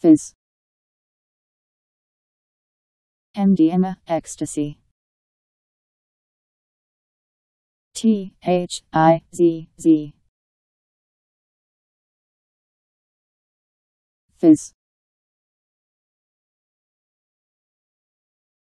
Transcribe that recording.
Fizz. MDMA, ecstasy. T H I Z Z. Fizz.